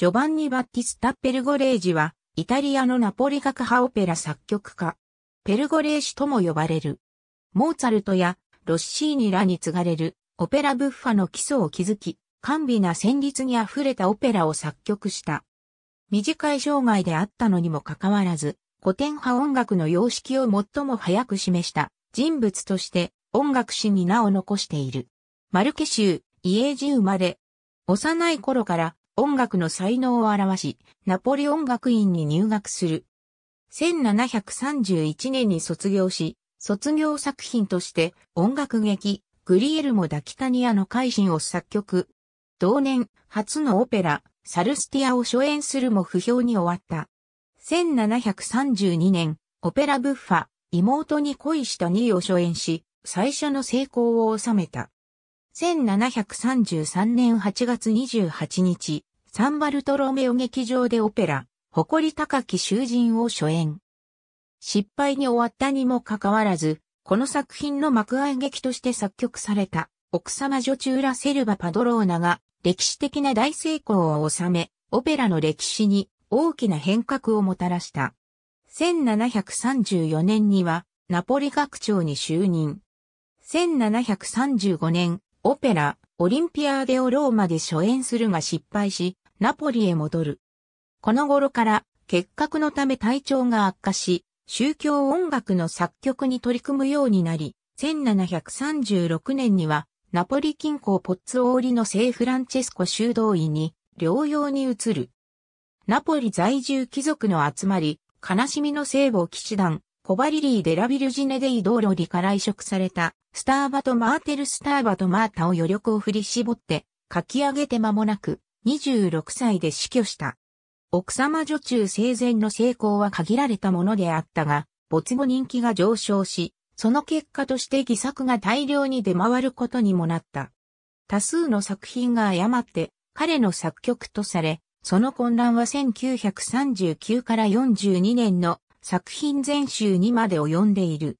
ジョバンニ・バッティスタ・ペルゴレージは、イタリアのナポリ学派オペラ作曲家。ペルゴレージとも呼ばれる。モーツァルトやロッシーニらに継がれるオペラブッファの基礎を築き、甘美な旋律に溢れたオペラを作曲した。短い生涯であったのにもかかわらず、古典派音楽の様式を最も早く示した人物として音楽史に名を残している。マルケ州、イエージ生まれ。幼い頃から音楽の才能を表し、ナポリ音楽院に入学する。1731年に卒業し、卒業作品として音楽劇、グリエルモ・ダキタニアの改心を作曲。同年、初のオペラ、サルスティアを初演するも不評に終わった。1732年、オペラブッファ、妹に恋した2を初演し、最初の成功を収めた。1733年8月28日、サンバルトロメオ劇場でオペラ、誇り高き囚人を初演。失敗に終わったにもかかわらず、この作品の幕開劇として作曲された、奥様女中ラセルバ・パドローナが歴史的な大成功を収め、オペラの歴史に大きな変革をもたらした。1734年にはナポリ学長に就任。1735年、オペラ、オリンピアーデオローマで初演するが失敗し、ナポリへ戻る。この頃から結核のため体調が悪化し、宗教音楽の作曲に取り組むようになり、1736年にはナポリ近郊ポッツオーリの聖フランチェスコ修道院に療養に移る。ナポリ在住貴族の集まり、悲しみの聖母騎士団、コバリリー・デラビルジネデイ・ドーロリから移植された、スターバとマーテル・スターバとマータを余力を振り絞って、書き上げて間もなく、26歳で死去した。奥様女中生前の成功は限られたものであったが、没後人気が上昇し、その結果として偽作が大量に出回ることにもなった。多数の作品が誤って彼の作曲とされ、その混乱は1939から42年の作品全集にまで及んでいる。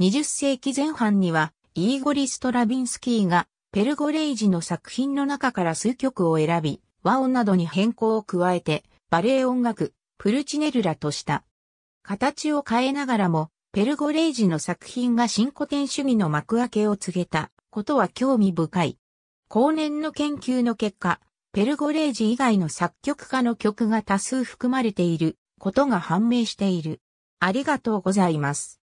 20世紀前半にはイーゴリ・ストラビンスキーがペルゴレイジの作品の中から数曲を選び、和音などに変更を加えて、バレエ音楽、プルチネルラとした。形を変えながらも、ペルゴレイジの作品が新古典主義の幕開けを告げたことは興味深い。後年の研究の結果、ペルゴレイジ以外の作曲家の曲が多数含まれていることが判明している。ありがとうございます。